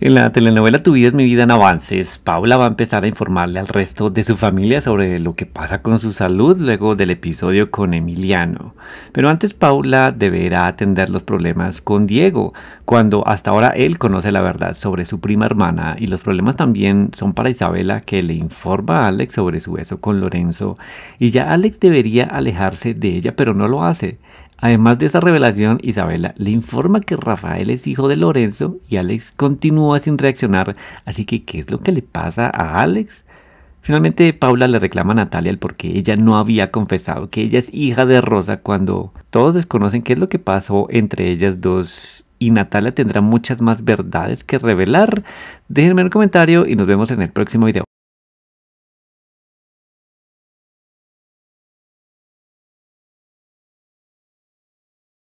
En la telenovela Tu vida es mi vida en avances, Paula va a empezar a informarle al resto de su familia sobre lo que pasa con su salud luego del episodio con Emiliano. Pero antes Paula deberá atender los problemas con Diego, cuando hasta ahora él conoce la verdad sobre su prima hermana y los problemas también son para Isabela que le informa a Alex sobre su beso con Lorenzo y ya Alex debería alejarse de ella pero no lo hace. Además de esta revelación, Isabela le informa que Rafael es hijo de Lorenzo y Alex continúa sin reaccionar, así que ¿qué es lo que le pasa a Alex? Finalmente, Paula le reclama a Natalia el ella no había confesado que ella es hija de Rosa cuando todos desconocen qué es lo que pasó entre ellas dos y Natalia tendrá muchas más verdades que revelar. Déjenme un comentario y nos vemos en el próximo video.